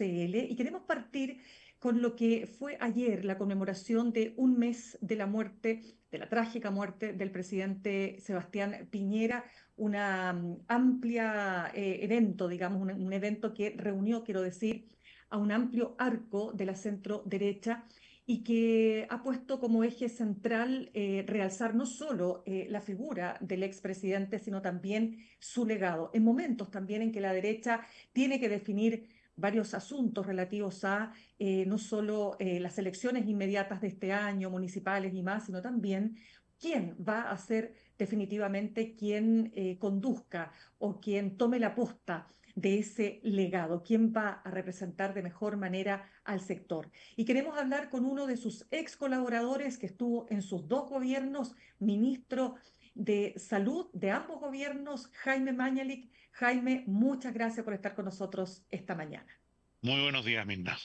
y queremos partir con lo que fue ayer la conmemoración de un mes de la muerte, de la trágica muerte del presidente Sebastián Piñera, un amplio mm, amplia eh, evento, digamos, un, evento que reunió, quiero decir, a un amplio arco de la centro derecha y que ha puesto como eje central eh, realzar no solo eh, la figura del expresidente, sino también su legado, en momentos también en que la derecha tiene que definir varios asuntos relativos a eh, no solo eh, las elecciones inmediatas de este año, municipales y más, sino también quién va a ser definitivamente quien eh, conduzca o quien tome la posta de ese legado, quién va a representar de mejor manera al sector. Y queremos hablar con uno de sus ex colaboradores que estuvo en sus dos gobiernos, ministro de Salud de ambos gobiernos, Jaime Mañalik, Jaime, muchas gracias por estar con nosotros esta mañana. Muy buenos días, Minda.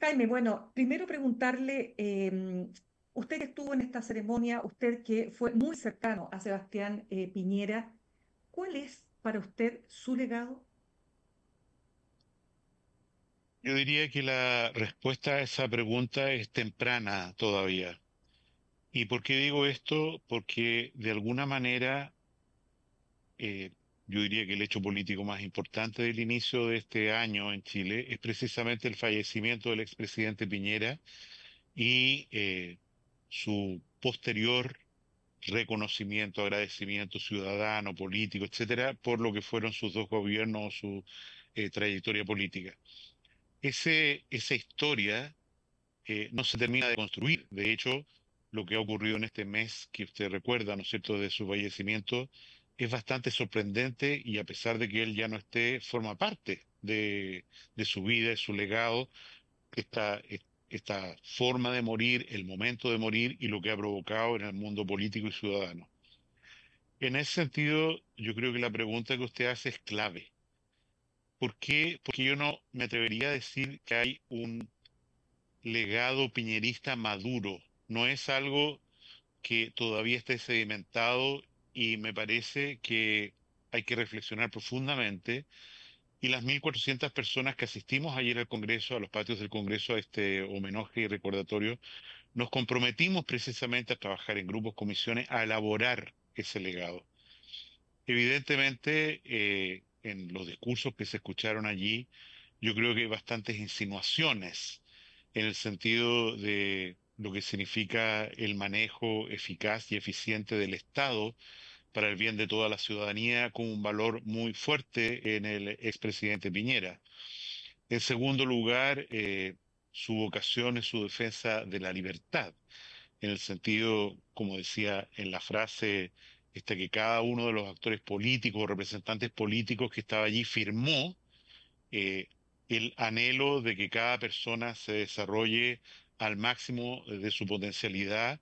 Jaime, bueno, primero preguntarle, em, usted que estuvo en esta ceremonia, usted que fue muy cercano a Sebastián eh, Piñera, ¿cuál es para usted su legado? Yo diría que la respuesta a esa pregunta es temprana todavía. ¿Y por qué digo esto? Porque de alguna manera eh, yo diría que el hecho político más importante del inicio de este año en Chile es precisamente el fallecimiento del expresidente Piñera y eh, su posterior reconocimiento, agradecimiento ciudadano, político, etcétera, por lo que fueron sus dos gobiernos su eh, trayectoria política. Ese, esa historia eh, no se termina de construir. De hecho, lo que ha ocurrido en este mes que usted recuerda, ¿no es cierto?, de su fallecimiento, es bastante sorprendente y a pesar de que él ya no esté, forma parte de, su vida, de su legado, esta, esta forma de morir, el momento de morir y lo que ha provocado en el mundo político y ciudadano. En ese sentido, yo creo que la pregunta que usted hace es clave. ¿Por qué? Porque yo no me atrevería a decir que hay un legado piñerista maduro. No es algo que todavía esté sedimentado y me parece que hay que reflexionar profundamente. Y las 1.400 personas que asistimos ayer al Congreso, a los patios del Congreso, a este homenaje y recordatorio, nos comprometimos precisamente a trabajar en grupos, comisiones, a elaborar ese legado. Evidentemente, eh, en los discursos que se escucharon allí, yo creo que hay bastantes insinuaciones en el sentido de lo que significa el manejo eficaz y eficiente del Estado para el bien de toda la ciudadanía, con un valor muy fuerte en el expresidente Piñera. En segundo lugar, eh, su vocación es su defensa de la libertad, en el sentido, como decía en la frase, esta que cada uno de los actores políticos, representantes políticos que estaba allí firmó eh, el anhelo de que cada persona se desarrolle al máximo de su potencialidad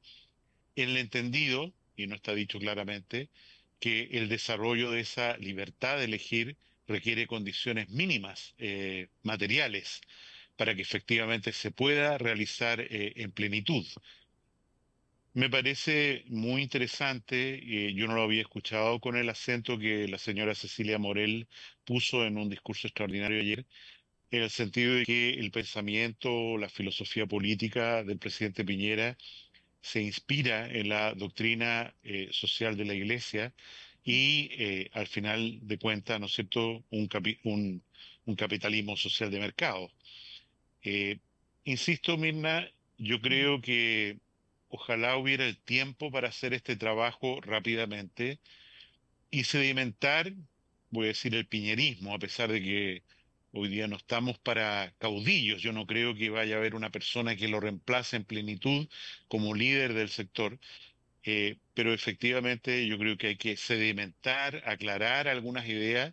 en el entendido, y no está dicho claramente, que el desarrollo de esa libertad de elegir requiere condiciones mínimas eh, materiales para que efectivamente se pueda realizar eh, en plenitud. Me parece muy interesante, eh, yo no lo había escuchado con el acento que la señora Cecilia Morel puso en un discurso extraordinario ayer, en el sentido de que el pensamiento, la filosofía política del presidente Piñera se inspira en la doctrina eh, social de la Iglesia y eh, al final de cuentas, ¿no es cierto?, un, capitalismo social de mercado. Eh, insisto, Mirna, yo creo que ojalá hubiera el tiempo para hacer este trabajo rápidamente y sedimentar, voy a decir, el piñerismo, a pesar de que Hoy día no estamos para caudillos. Yo no creo que vaya a haber una persona que lo reemplace en plenitud como líder del sector. Eh, pero efectivamente yo creo que hay que sedimentar, aclarar algunas ideas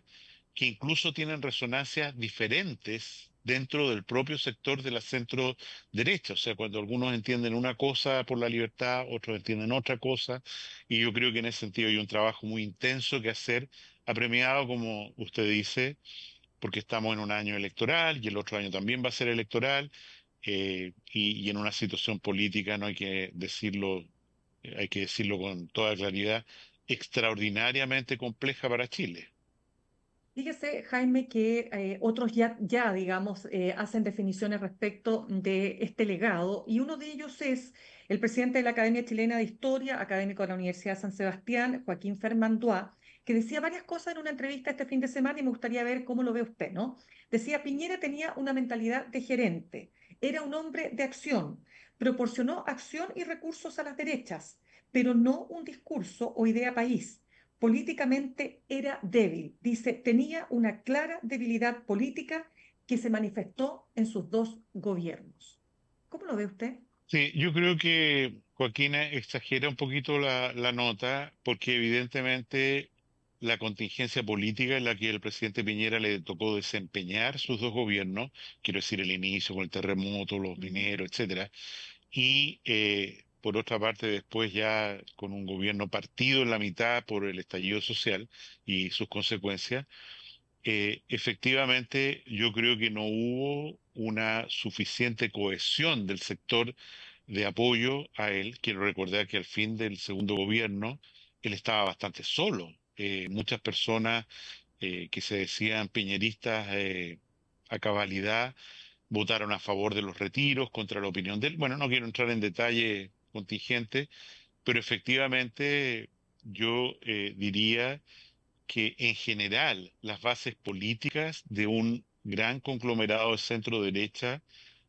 que incluso tienen resonancias diferentes dentro del propio sector de la centro derecha. O sea, cuando algunos entienden una cosa por la libertad, otros entienden otra cosa. Y yo creo que en ese sentido hay un trabajo muy intenso que hacer, apremiado, como usted dice, porque estamos en un año electoral y el otro año también va a ser electoral, eh, y, en una situación política, no hay que decirlo, hay que decirlo con toda claridad, extraordinariamente compleja para Chile. Fíjese, Jaime, que eh, otros ya, digamos, eh, hacen definiciones respecto de este legado, y uno de ellos es el presidente de la Academia Chilena de Historia, académico de la Universidad de San Sebastián, Joaquín Fernandoa, que decía varias cosas en una entrevista este fin de semana y me gustaría ver cómo lo ve usted, ¿no? Decía, Piñera tenía una mentalidad de gerente, era un hombre de acción, proporcionó acción y recursos a las derechas, pero no un discurso o idea país. Políticamente era débil, dice, tenía una clara debilidad política que se manifestó en sus dos gobiernos. ¿Cómo lo ve usted? Sí, yo creo que Joaquina exagera un poquito la, la nota porque evidentemente la contingencia política en la que el presidente Piñera le tocó desempeñar sus dos gobiernos, quiero decir el inicio con el terremoto, los mineros, etcétera, y eh, por otra parte después ya con un gobierno partido en la mitad por el estallido social y sus consecuencias, eh, efectivamente yo creo que no hubo una suficiente cohesión del sector de apoyo a él. Quiero recordar que al fin del segundo gobierno él estaba bastante solo eh, muchas personas eh, que se decían piñeristas eh, a cabalidad votaron a favor de los retiros, contra la opinión de él. Bueno, no quiero entrar en detalle contingente, pero efectivamente yo diría que en general las bases políticas de un gran conglomerado de centro derecha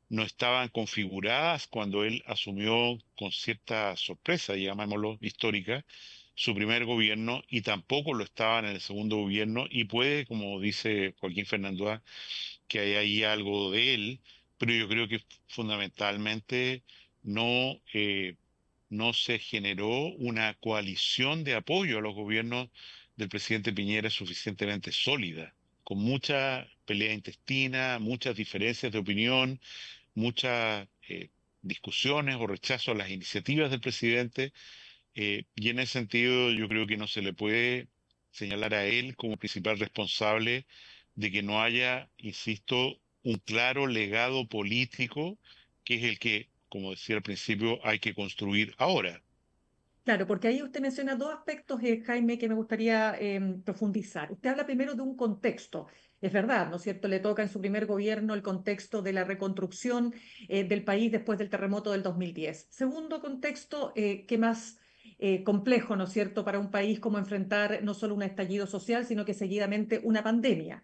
no estaban configuradas cuando él asumió con cierta sorpresa, llamémoslo histórica, su primer gobierno y tampoco lo estaban en el segundo gobierno y puede, como dice Joaquín Fernández, que hay ahí algo de él, pero yo creo que fundamentalmente no, eh, no se generó una coalición de apoyo a los gobiernos del presidente Piñera suficientemente sólida, con mucha pelea intestina, muchas diferencias de opinión, muchas eh, discusiones o rechazo a las iniciativas del presidente eh, y en ese sentido yo creo que no se le puede señalar a él como principal responsable de que no haya, insisto, un claro legado político que es el que, como decía al principio, hay que construir ahora. Claro, porque ahí usted menciona dos aspectos, eh, Jaime, que me gustaría em, profundizar. Usted habla primero de un contexto. Es verdad, ¿no es cierto? Le toca en su primer gobierno el contexto de la reconstrucción eh, del país después del terremoto del 2010. Segundo contexto, ¿qué más eh, complejo, ¿no es cierto?, para un país como enfrentar no solo un estallido social, sino que seguidamente una pandemia.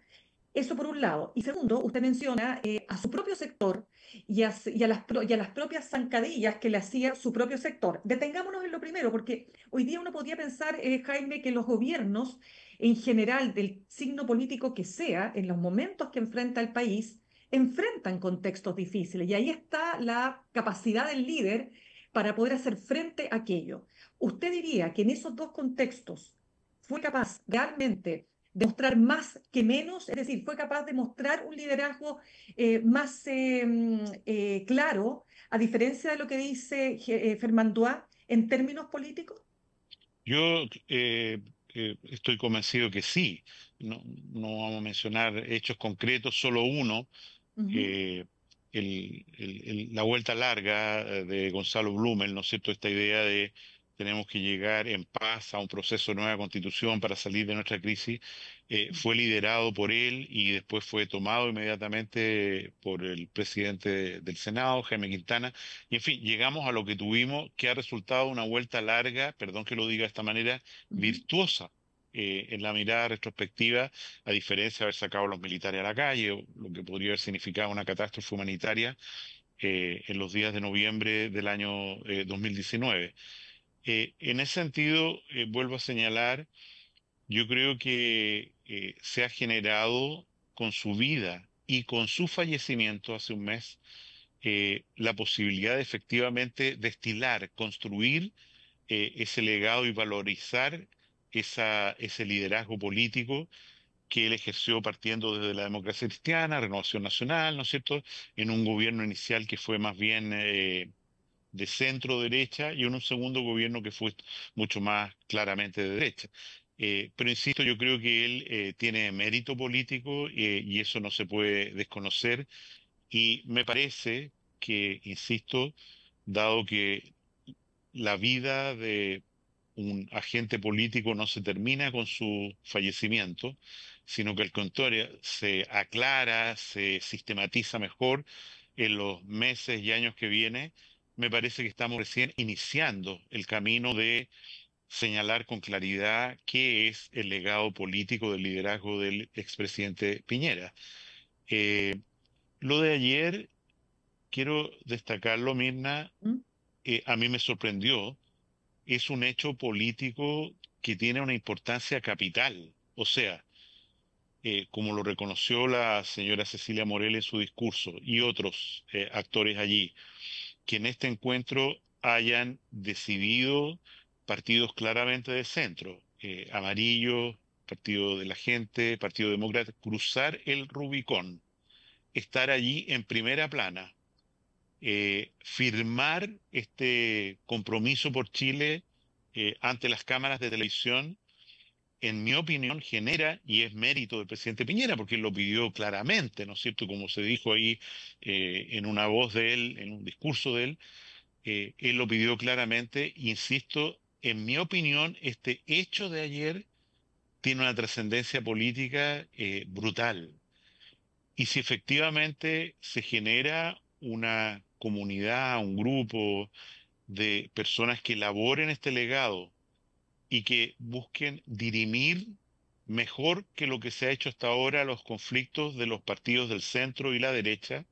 Eso por un lado. Y segundo, usted menciona eh, a su propio sector y a, las, las, propias zancadillas que le hacía su propio sector. Detengámonos en lo primero, porque hoy día uno podría pensar, eh, Jaime, que los gobiernos en general, del signo político que sea, en los momentos que enfrenta el país, enfrentan contextos difíciles. Y ahí está la capacidad del líder para poder hacer frente a aquello. ¿Usted diría que en esos dos contextos fue capaz realmente de mostrar más que menos? Es decir, fue capaz de mostrar un liderazgo eh, más eh, mm, eh, claro, a diferencia de lo que dice Fernando en términos políticos? Yo estoy convencido que sí. No, vamos a mencionar hechos concretos, solo uno la vuelta larga eh, de Gonzalo Blumen, ¿no es cierto? Esta idea de tenemos que llegar en paz a un proceso de nueva constitución para salir de nuestra crisis, eh, fue liderado por él y después fue tomado inmediatamente por el presidente del Senado, Jaime Quintana. Y en fin, llegamos a lo que tuvimos, que ha resultado una vuelta larga, perdón que lo diga de esta manera, virtuosa eh, en la mirada retrospectiva, a diferencia de haber sacado a los militares a la calle, lo que podría haber significado una catástrofe humanitaria eh, en los días de noviembre del año 2019. Eh, en ese sentido, vuelvo a señalar, yo creo que se ha generado con su vida y con su fallecimiento hace un mes la posibilidad de efectivamente destilar, construir ese legado y valorizar ese liderazgo político que él ejerció partiendo desde la democracia cristiana, renovación nacional, ¿no es cierto?, en un gobierno inicial que fue más bien eh, de centro derecha y en un segundo gobierno que fue mucho más claramente de derecha. Eh, pero insisto, yo creo que él eh, tiene mérito político y eso no se puede desconocer. Y me parece que, insisto, dado que la vida de un agente político no se termina con su fallecimiento, sino que el contrario, se aclara, se sistematiza mejor en los meses y años que vienen, me parece que estamos recién iniciando el camino de señalar con claridad qué es el legado político del liderazgo del expresidente Piñera. Eh, lo de ayer, quiero destacarlo, Mirna, ¿Mm? eh, a mí me sorprendió es un hecho político que tiene una importancia capital. O sea, eh, como lo reconoció la señora Cecilia Morel en su discurso y otros eh, actores allí, que en este encuentro hayan decidido partidos claramente de centro, eh, amarillo, Partido de la Gente, Partido Demócrata, cruzar el Rubicón, estar allí en primera plana, eh, firmar este compromiso por Chile eh, ante las cámaras de televisión, en mi opinión, genera y es mérito del presidente Piñera, porque él lo pidió claramente, ¿no es cierto? Como se dijo ahí eh, en una voz de él, en un discurso de él, él lo pidió claramente, insisto, en mi opinión, este hecho de ayer tiene una trascendencia política brutal. Y si efectivamente se genera una comunidad, un grupo de personas que laboren este legado y que busquen dirimir mejor que lo que se ha hecho hasta ahora los conflictos de los partidos del centro y la derecha,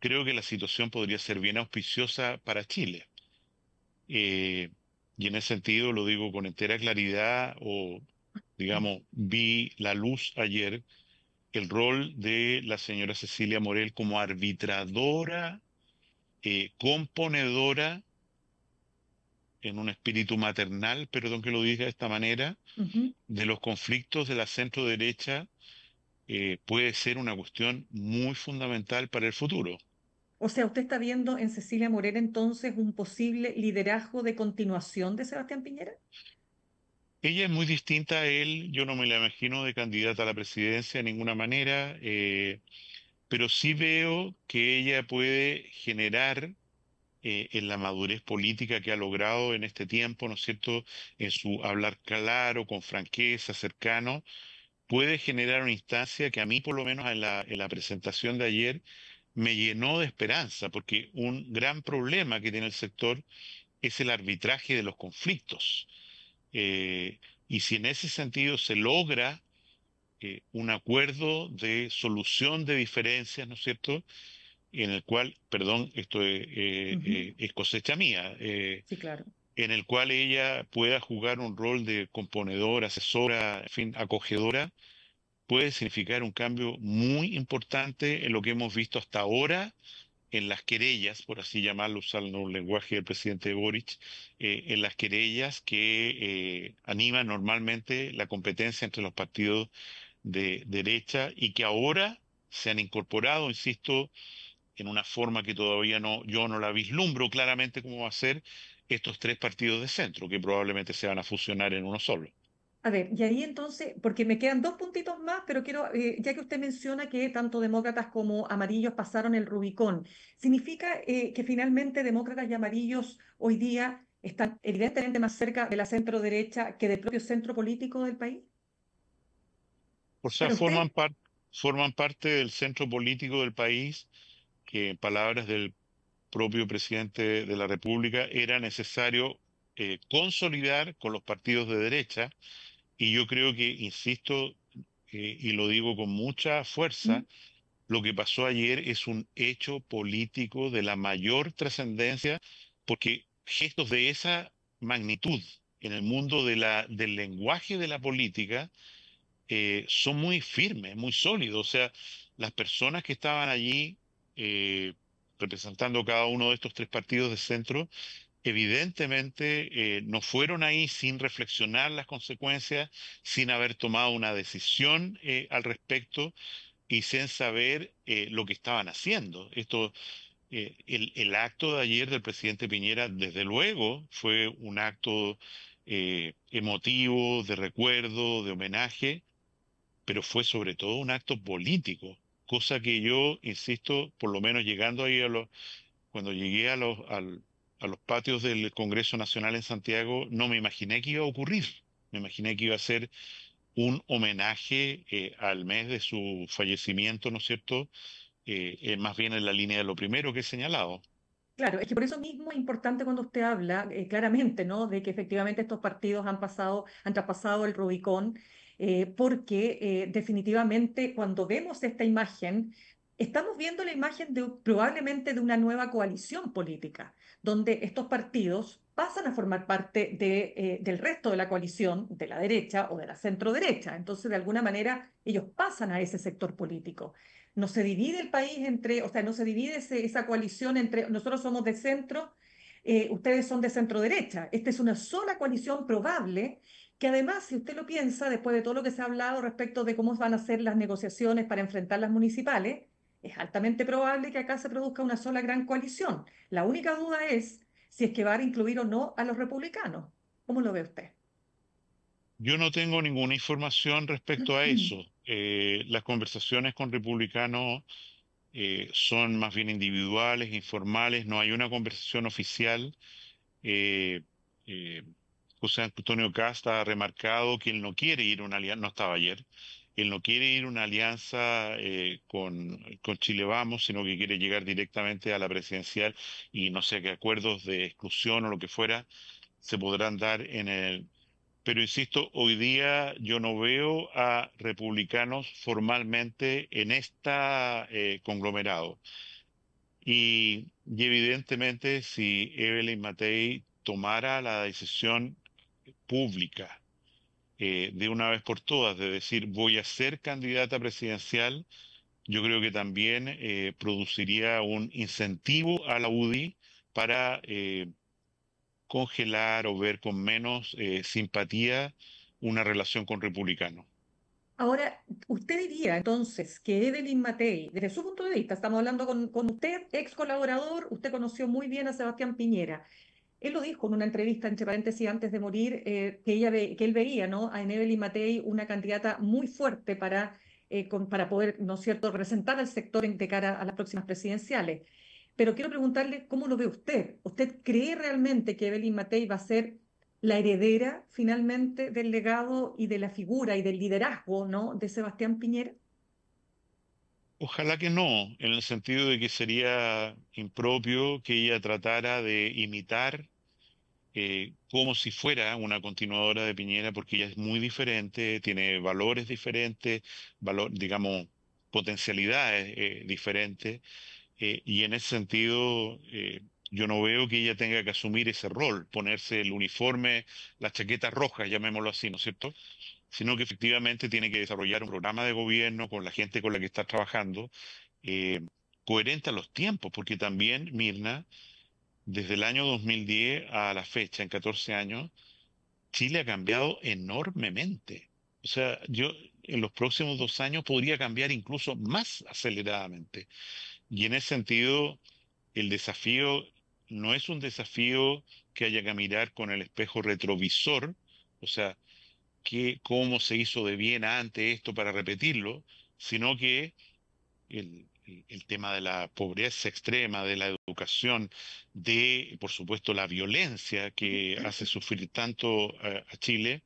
creo que la situación podría ser bien auspiciosa para Chile. Eh, y en ese sentido lo digo con entera claridad, o digamos, vi la luz ayer el rol de la señora Cecilia Morel como arbitradora, eh, componedora, en un espíritu maternal, perdón que lo diga de esta manera, de los conflictos de la centro derecha eh, puede ser una cuestión muy fundamental para el futuro. O sea, usted está viendo en Cecilia Morel entonces un posible liderazgo de continuación de Sebastián Piñera. Ella es muy distinta a él, yo no me la imagino de candidata a la presidencia de ninguna manera, eh, pero sí veo que ella puede generar eh, en la madurez política que ha logrado en este tiempo, ¿no es cierto?, en su hablar claro, con franqueza, cercano, puede generar una instancia que a mí, por lo menos en la presentación de ayer, me llenó de esperanza, porque un gran problema que tiene el sector es el arbitraje de los conflictos. Eh, y si en ese sentido se logra eh, un acuerdo de solución de diferencias, ¿no es cierto? En el cual, perdón, esto eh, es, eh, cosecha mía. En el cual ella pueda jugar un rol de componedora, asesora, en fin, acogedora, puede significar un cambio muy importante en lo que hemos visto hasta ahora en las querellas, por así llamarlo, usando un lenguaje del presidente Boric, eh, en las querellas que eh, animan normalmente la competencia entre los partidos de derecha y que ahora se han incorporado, insisto, en una forma que todavía no, yo no la vislumbro claramente cómo va a ser estos tres partidos de centro, que probablemente se van a fusionar en uno solo. A ver, y ahí entonces, porque me quedan dos puntitos más, pero quiero, eh, ya que usted menciona que tanto demócratas como amarillos pasaron el Rubicón, ¿significa eh, que finalmente demócratas y amarillos hoy día están evidentemente más cerca de la centro derecha que del propio centro político del país? O sea, forman, forman parte del centro político del país, que en palabras del propio presidente de la República era necesario eh, consolidar con los partidos de derecha y yo creo que, insisto, eh, y lo digo con mucha fuerza, lo que pasó ayer es un hecho político de la mayor trascendencia, porque gestos de esa magnitud en el mundo de la, del lenguaje de la política eh, son muy firmes, muy sólidos. O sea, las personas que estaban allí eh, representando cada uno de estos tres partidos de centro, evidentemente eh, no fueron ahí sin reflexionar las consecuencias, sin haber tomado una decisión eh, al respecto y sin saber eh, lo que estaban haciendo. Esto, el, el, acto de ayer del presidente Piñera, desde luego, fue un acto emotivo, de recuerdo, de homenaje, pero fue sobre todo un acto político, cosa que yo, insisto, por lo menos llegando ahí a los, cuando llegué a los, al, a los patios del Congreso Nacional en Santiago, no me imaginé que iba a ocurrir. Me imaginé que iba a ser un homenaje eh, al mes de su fallecimiento, ¿no es cierto? Eh, eh, más bien en la línea de lo primero que he señalado. Claro, es que por eso mismo es importante cuando usted habla claramente, ¿no? De que efectivamente estos partidos han pasado, han traspasado el Rubicón, porque definitivamente cuando vemos esta imagen, estamos viendo la imagen probablemente de una nueva coalición política, donde estos partidos pasan a formar parte eh, del resto de la coalición de la derecha o de la centroderecha. Entonces, de alguna manera, ellos pasan a ese sector político. No se divide el país entre, o sea, no se divide esa coalición entre nosotros somos de centro, eh, ustedes son de centroderecha. Esta es una sola coalición probable que además, si usted lo piensa, después de todo lo que se ha hablado respecto de cómo van a ser las negociaciones para enfrentar las municipales, es altamente probable que acá se produzca una sola gran coalición. La única duda es si es que va a incluir o no a los republicanos. ¿Cómo lo ve usted? Yo no tengo ninguna información respecto a eso. Eh, las conversaciones con republicanos eh, son más bien individuales, informales, no hay una conversación oficial. Eh, José Antonio Casta ha remarcado que él no quiere ir a una alianza, no estaba ayer, él no quiere ir a una alianza eh, con, Chile Vamos, sino que quiere llegar directamente a la presidencial y no sé qué acuerdos de exclusión o lo que fuera se podrán dar en el... Pero insisto, hoy día yo no veo a republicanos formalmente en este conglomerado. y evidentemente si Evelyn Matei tomara la decisión pública eh, de una vez por todas, de decir voy a ser candidata presidencial, yo creo que también eh, produciría un incentivo a la UDI para eh, congelar o ver con menos simpatía una relación con republicano. Ahora, usted diría entonces que Evelyn Matei, desde su punto de vista, estamos hablando con, con, usted, ex colaborador, usted conoció muy bien a Sebastián Piñera. Él lo dijo en una entrevista, entre paréntesis, antes de morir, eh, que, ella que él veía ¿no? a Evelyn Matei una candidata muy fuerte para, eh, para poder, ¿no es cierto?, representar al sector de cara a las próximas presidenciales. Pero quiero preguntarle cómo lo ve usted. ¿Usted cree realmente que Evelyn Matei va a ser la heredera finalmente del legado y de la figura y del liderazgo ¿no? de Sebastián Piñera? Ojalá que no, en el sentido de que sería impropio que ella tratara de imitar eh, como si fuera una continuadora de Piñera, porque ella es muy diferente, tiene valores diferentes, digamos, potencialidades eh, diferentes, eh, y en ese sentido yo no veo que ella tenga que asumir ese rol, ponerse el uniforme, las chaquetas rojas, llamémoslo así, ¿no es cierto? sino que efectivamente tiene que desarrollar un programa de gobierno con la gente con la que está trabajando, coherente a los tiempos, porque también Mirna desde el año 2010 a la fecha, en 14 años, Chile ha cambiado enormemente. O sea, yo en los próximos dos años podría cambiar incluso más aceleradamente. Y en ese sentido, el desafío no es un desafío que haya que mirar con el espejo retrovisor, o sea, que, cómo se hizo de bien antes esto para repetirlo, sino que el, el tema de la pobreza extrema, de la educación, de, por supuesto, la violencia que hace sufrir tanto a, Chile,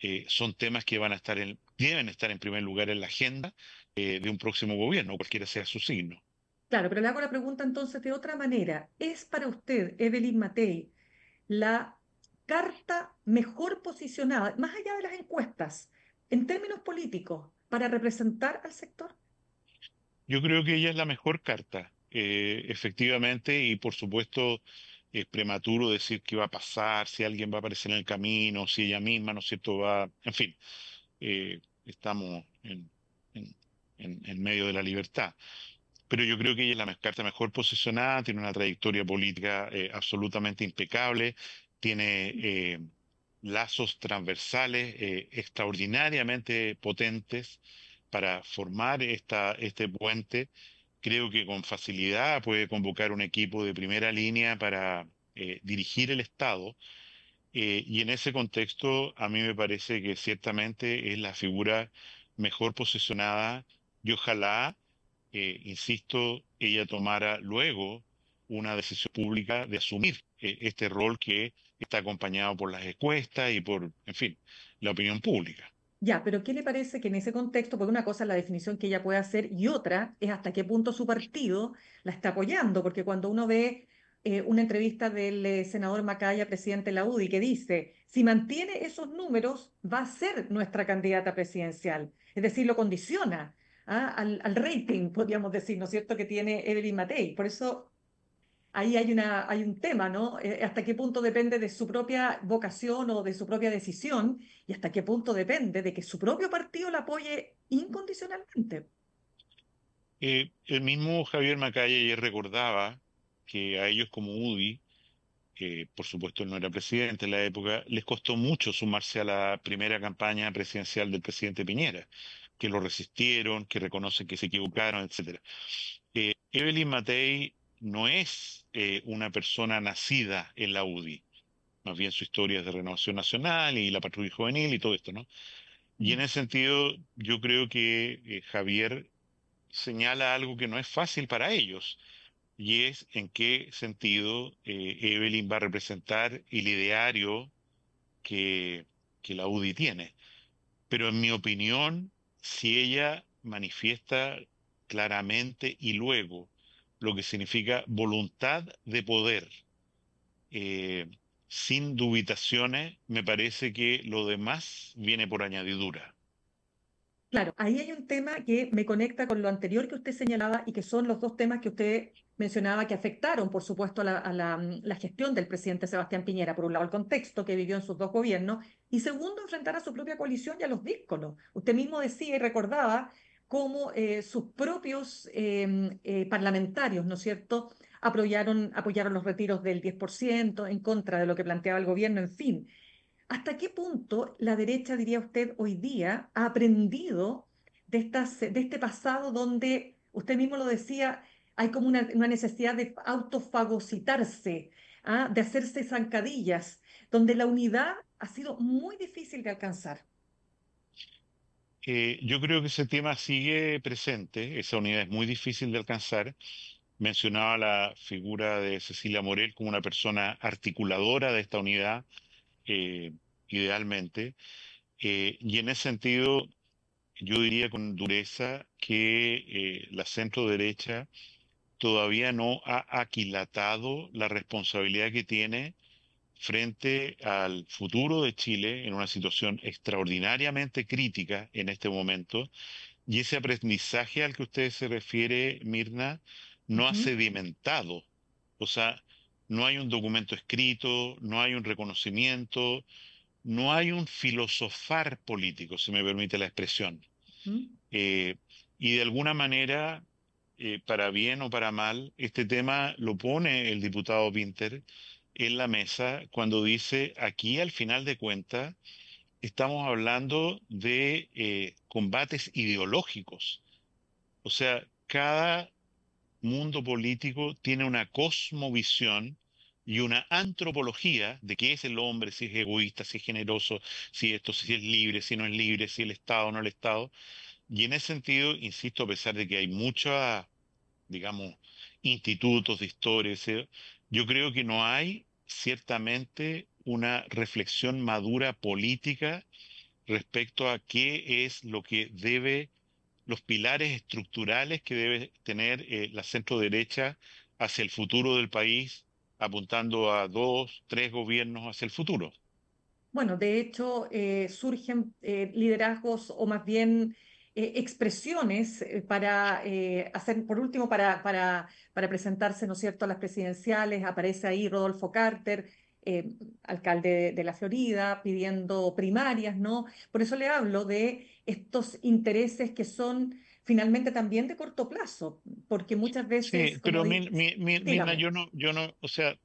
eh, son temas que van a estar en, deben estar en primer lugar en la agenda eh, de un próximo gobierno, cualquiera sea su signo. Claro, pero le hago la pregunta entonces de otra manera. ¿Es para usted, Evelyn Matei, la carta mejor posicionada, más allá de las encuestas, en términos políticos, para representar al sector? Yo creo que ella es la mejor carta, eh, efectivamente, y por supuesto es prematuro decir qué va a pasar, si alguien va a aparecer en el camino, si ella misma, ¿no es cierto?, va, en fin, eh, estamos en, en, en, medio de la libertad. Pero yo creo que ella es la carta mejor posicionada, tiene una trayectoria política eh, absolutamente impecable, tiene lazos transversales extraordinariamente potentes para formar esta, este puente. Creo que con facilidad puede convocar un equipo de primera línea para eh, dirigir el Estado. Eh, y en ese contexto, a mí me parece que ciertamente es la figura mejor posicionada y ojalá, eh, insisto, ella tomara luego una decisión pública de asumir este rol que está acompañado por las encuestas y por, en fin, la opinión pública. Ya, pero ¿qué le parece que en ese contexto, porque una cosa es la definición que ella puede hacer y otra es hasta qué punto su partido la está apoyando? Porque cuando uno ve eh, una entrevista del eh, senador Macaya, presidente de la UDI, que dice, si mantiene esos números, va a ser nuestra candidata presidencial. Es decir, lo condiciona ¿ah? al, al, rating, podríamos decir, ¿no es cierto?, que tiene Evelyn Matei. Por eso ahí hay, una, hay un tema, ¿no? Eh, hasta qué punto depende de su propia vocación o de su propia decisión y hasta qué punto depende de que su propio partido la apoye incondicionalmente. Eh, el mismo Javier Macaya ayer recordaba que a ellos como UDI, que por supuesto él no era presidente en la época, les costó mucho sumarse a la primera campaña presidencial del presidente Piñera, que lo resistieron, que reconocen que se equivocaron, etc. Eh, Evelyn Matei no es eh, una persona nacida en la UDI, más bien su historia es de Renovación Nacional y la patrulla juvenil y todo esto, ¿no? Y en mm. ese sentido, yo creo que eh, Javier señala algo que no es fácil para ellos, y es en qué sentido eh, Evelyn va a representar el ideario que, que la UDI tiene. Pero en mi opinión, si ella manifiesta claramente y luego lo que significa voluntad de poder. Eh, sin dubitaciones, me parece que lo demás viene por añadidura. Claro, ahí hay un tema que me conecta con lo anterior que usted señalaba y que son los dos temas que usted mencionaba que afectaron, por supuesto, a la, mm, gestión del presidente Sebastián Piñera. Por un lado, el contexto que vivió en sus dos gobiernos y segundo, enfrentar a su propia coalición y a los díscolos. Usted mismo decía y recordaba como eh, sus propios em, eh, parlamentarios, ¿no es cierto?, apoyaron, apoyaron los retiros del 10% en contra de lo que planteaba el gobierno, en fin. ¿Hasta qué punto la derecha, diría usted, hoy día ha aprendido de, de este pasado donde, usted mismo lo decía, hay como una, necesidad de autofagocitarse, ¿ah? de hacerse zancadillas, donde la unidad ha sido muy difícil de alcanzar? Eh, yo creo que ese tema sigue presente, esa unidad es muy difícil de alcanzar. Mencionaba la figura de Cecilia Morel como una persona articuladora de esta unidad, eh, idealmente. Eh, y en ese sentido, yo diría con dureza que la centro derecha todavía no ha aquilatado la responsabilidad que tiene frente al futuro de Chile en una situación extraordinariamente crítica en este momento. Y ese aprendizaje al que usted se refiere, Mirna, no ha sedimentado. O sea, no hay un documento escrito, no hay un reconocimiento, no hay un filosofar político, si me permite la expresión. Eh, y de alguna manera, eh, para bien o para mal, este tema lo pone el diputado Pinter en la mesa cuando dice, aquí al final de cuentas, estamos hablando de eh, combates ideológicos. O sea, cada mundo político tiene una cosmovisión y una antropología de qué es el hombre, si es egoísta, si es generoso, si esto, si es libre, si no es libre, si el Estado o no el Estado. Y en ese sentido, insisto, a pesar de que hay muchos digamos, institutos de historia, yo creo que no hay ciertamente una reflexión madura política respecto a qué es lo que debe, los pilares estructurales que debe tener eh, la centro derecha hacia el futuro del país, apuntando a dos, tres gobiernos hacia el futuro. Bueno, de hecho, eh, surgen eh, liderazgos o más bien eh, expresiones eh, para eh, hacer, por último, para, para, para, presentarse, ¿no es cierto?, a las presidenciales. Aparece ahí Rodolfo Carter, alcalde de la Florida, pidiendo primarias, ¿no? Por eso le hablo de estos intereses que son finalmente también de corto plazo, porque muchas veces... pero yo no, yo no, o sea,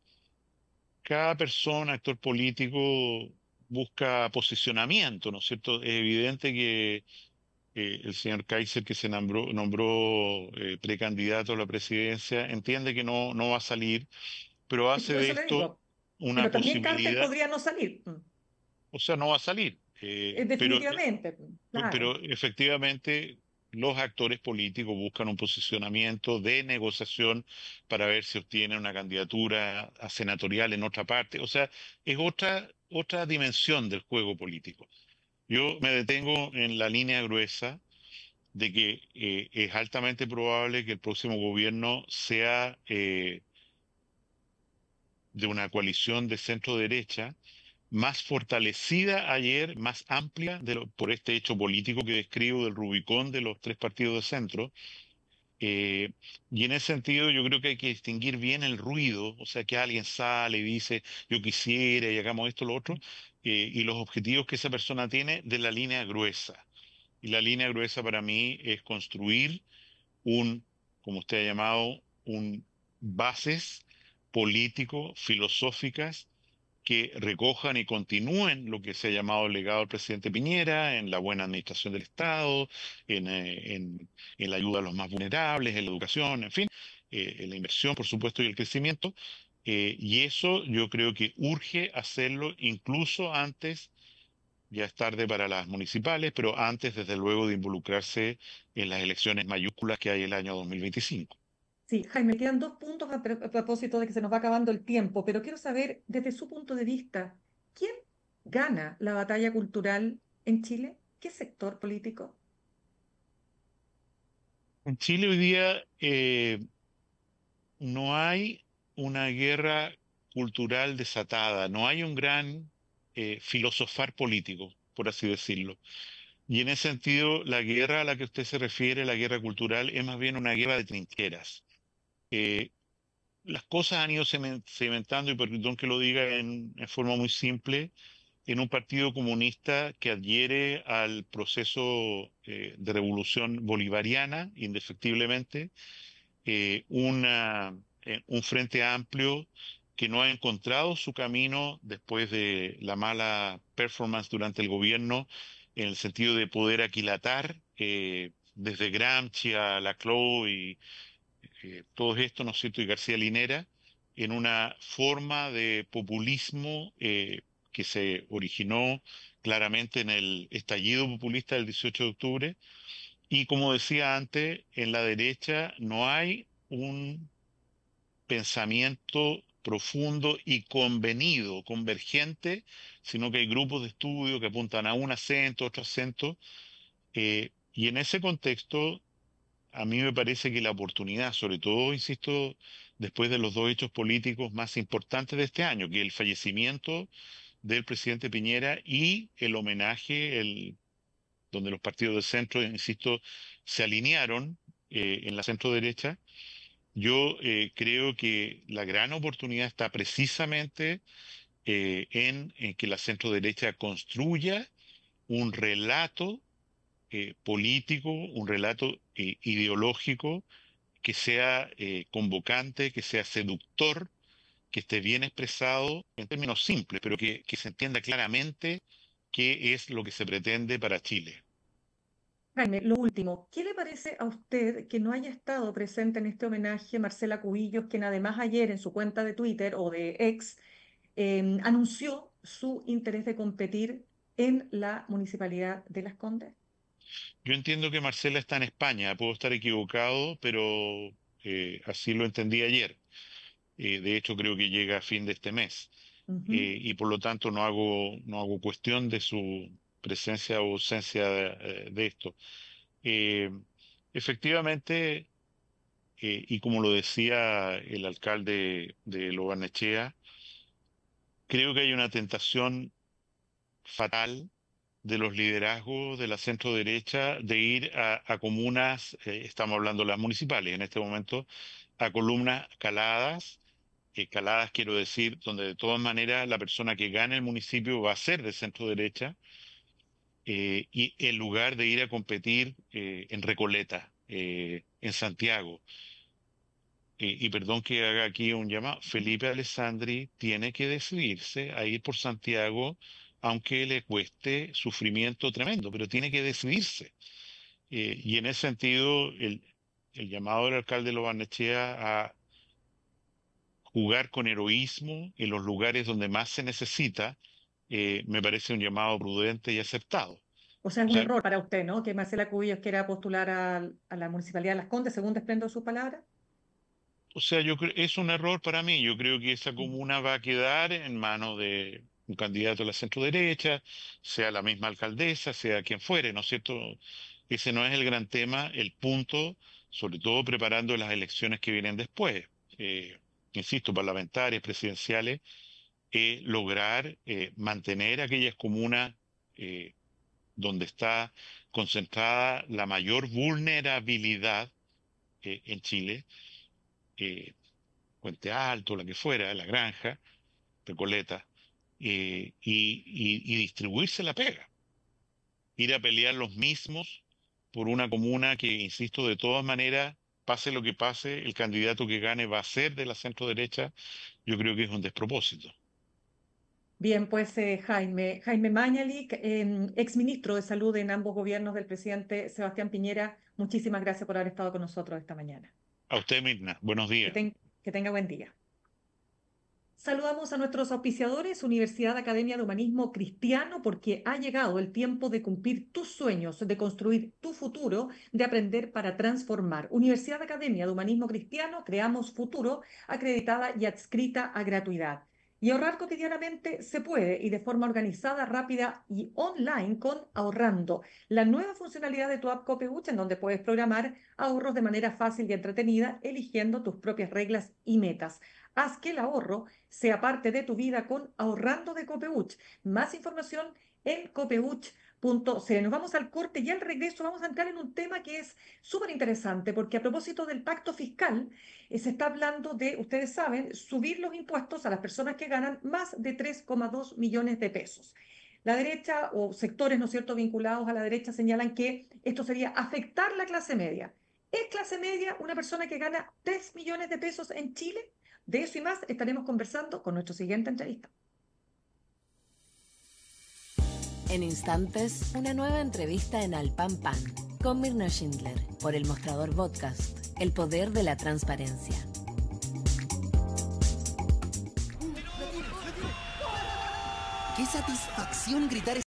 cada persona, actor político, busca posicionamiento, ¿no es cierto? Es evidente que eh, el señor Kaiser, que se nombró, eh, precandidato a la presidencia, entiende que no, no va a salir, pero hace de esto una pero también posibilidad. podría no salir. Mm. O sea, no va a salir. Eh, definitivamente. Pero, efectivamente los actores políticos buscan un posicionamiento de negociación para ver si obtienen una candidatura a senatorial en otra parte. O sea, es otra, otra dimensión del juego político. Yo me detengo en la línea gruesa de que eh, es altamente probable que el próximo gobierno sea eh, de una coalición de centro derecha más fortalecida ayer, más amplia por este hecho político que describo del Rubicón de los tres partidos de centro, eh, y en ese sentido yo creo que hay que distinguir bien el ruido, o sea, que alguien sale y dice, yo quisiera y hagamos esto, lo otro, eh, y los objetivos que esa persona tiene de la línea gruesa. Y la línea gruesa para mí es construir un, como usted ha llamado, un bases político, filosóficas, que recojan y continúen lo que se ha llamado el legado del presidente Piñera en la buena administración del Estado, en, eh, la ayuda a los más vulnerables, en la educación, en fin, eh, en la inversión, por supuesto, y el crecimiento. Eh, y eso yo creo que urge hacerlo incluso antes, ya es tarde para las municipales, pero antes, desde luego, de involucrarse en las elecciones mayúsculas que hay el año 2025. Sí, Jaime, quedan dos puntos a, propósito de que se nos va acabando el tiempo, pero quiero saber, desde su punto de vista, ¿quién gana la batalla cultural en Chile? ¿Qué sector político? En Chile hoy día eh, no hay una guerra cultural desatada, no hay un gran eh, filosofar político, por así decirlo. Y en ese sentido, la guerra a la que usted se refiere, la guerra cultural, es más bien una guerra de trincheras. Eh, las cosas han ido cementando, y perdón que lo diga en, forma muy simple, en un partido comunista que adhiere al proceso eh, de revolución bolivariana, indefectiblemente, eh, un frente amplio que no ha encontrado su camino después de la mala performance durante el gobierno, en el sentido de poder aquilatar desde Gramsci a Laclau y todos todo esto, ¿no es cierto?, y García Linera, en una forma de populismo eh, que se originó claramente en el estallido populista del 18 de octubre. Y como decía antes, en la derecha no hay un pensamiento profundo y convenido, convergente, sino que hay grupos de estudio que apuntan a un acento, otro acento. Eh, y en ese contexto, a mí me parece que la oportunidad, sobre todo, insisto, después de los dos hechos políticos más importantes de este año, que el fallecimiento del presidente Piñera y el homenaje, el, donde los partidos del centro, insisto, se alinearon eh, en la centro derecha, yo eh, creo que la gran oportunidad está precisamente eh, en que la centro derecha construya un relato eh, político, un relato eh, ideológico que sea eh, convocante, que sea seductor, que esté bien expresado en términos simples, pero que, se entienda claramente qué es lo que se pretende para Chile. Jaime, lo último, ¿qué le parece a usted que no haya estado presente en este homenaje Marcela Cubillos, quien además ayer en su cuenta de Twitter o de ex em, anunció su interés de competir en la Municipalidad de Las Condes? Yo entiendo que Marcela está en España, puedo estar equivocado, pero eh, así lo entendí ayer. Eh, de hecho, creo que llega a fin de este mes. Eh, y por lo tanto no hago, no hago cuestión de su presencia o ausencia de, esto. efectivamente, y como lo decía el alcalde de Lobarnechea, creo que hay una tentación fatal de los liderazgos de la centro derecha de ir a, comunas, eh, estamos hablando de las municipales en este momento, a columnas caladas, escaladas caladas quiero decir, donde de todas maneras la persona que gane el municipio va a ser de centro derecha, eh, y en lugar de ir a competir eh, en Recoleta, en Santiago. y perdón que haga aquí un llamado, Felipe Alessandri tiene que decidirse a ir por Santiago aunque le cueste sufrimiento tremendo, pero tiene que decidirse. Eh, y en ese sentido, el, llamado del alcalde Lobanechea a jugar con heroísmo en los lugares donde más se necesita, eh, me parece un llamado prudente y aceptado. O sea, es un error para usted, ¿no? Que Marcela Cubillos quiera postular a, la Municipalidad de Las Condes, según desprendo su palabra. O sea, yo es un error para mí. Yo creo que esa mm. comuna va a quedar en manos de, un candidato a la centro derecha, sea la misma alcaldesa, sea quien fuere, ¿no es cierto? Ese no es el gran tema, el punto, sobre todo preparando las elecciones que vienen después, eh, insisto, parlamentarias, presidenciales, es eh, lograr eh, mantener aquellas comunas donde está concentrada la mayor vulnerabilidad en Chile, Puente Alto, la que fuera, la granja, Recoleta, eh, y, distribuirse la pega. Ir a pelear los mismos por una comuna que, insisto, de todas maneras, pase lo que pase, el candidato que gane va a ser de la centro derecha, yo creo que es un despropósito. Bien, pues eh, Jaime, Jaime Mañalik, ex em, exministro de Salud en ambos gobiernos del presidente Sebastián Piñera, muchísimas gracias por haber estado con nosotros esta mañana. A usted, Mirna, buenos días. que tenga buen día. Saludamos a nuestros auspiciadores, Universidad Academia de Humanismo Cristiano, porque ha llegado el tiempo de cumplir tus sueños, de construir tu futuro, de aprender para transformar. Universidad Academia de Humanismo Cristiano, creamos futuro, acreditada y adscrita a gratuidad. Y ahorrar cotidianamente se puede y de forma organizada, rápida y online con Ahorrando, la nueva funcionalidad de tu app CopiUch en donde puedes programar ahorros de manera fácil y entretenida, eligiendo tus propias reglas y metas. Haz que el ahorro sea parte de tu vida con Ahorrando de Copeuch. Más información en copeuch.cl. Nos vamos al corte y al regreso vamos a entrar en un tema que es súper interesante porque a propósito del pacto fiscal eh, se está hablando de, ustedes saben, subir los impuestos a las personas que ganan más de 3,2 millones de pesos. La derecha o sectores, ¿no cierto?, vinculados a la derecha señalan que esto sería afectar la clase media. ¿Es clase media una persona que gana 3 millones de pesos en Chile? De y más estaremos conversando con nuestro siguiente entrevista. En instantes, una nueva entrevista en Al Pan Pan con Mirna Schindler por el Mostrador Podcast, el poder de la transparencia. ¡Qué satisfacción gritar!